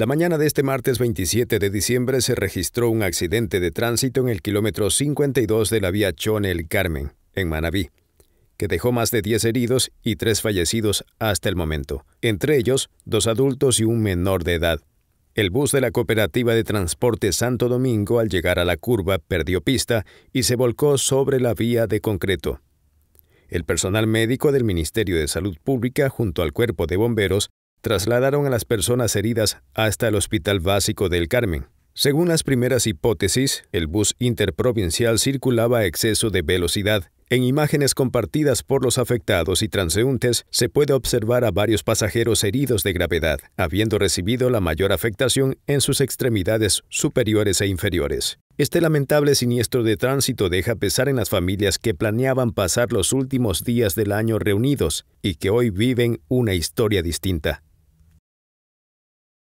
La mañana de este martes 27 de diciembre se registró un accidente de tránsito en el kilómetro 52 de la vía Chonel Carmen, en Manabí, que dejó más de 10 heridos y 3 fallecidos hasta el momento, entre ellos dos adultos y un menor de edad. El bus de la cooperativa de transporte Santo Domingo al llegar a la curva perdió pista y se volcó sobre la vía de concreto. El personal médico del Ministerio de Salud Pública junto al cuerpo de bomberos trasladaron a las personas heridas hasta el Hospital Básico del Carmen. Según las primeras hipótesis, el bus interprovincial circulaba a exceso de velocidad. En imágenes compartidas por los afectados y transeúntes se puede observar a varios pasajeros heridos de gravedad, habiendo recibido la mayor afectación en sus extremidades superiores e inferiores. Este lamentable siniestro de tránsito deja pesar en las familias que planeaban pasar los últimos días del año reunidos y que hoy viven una historia distinta.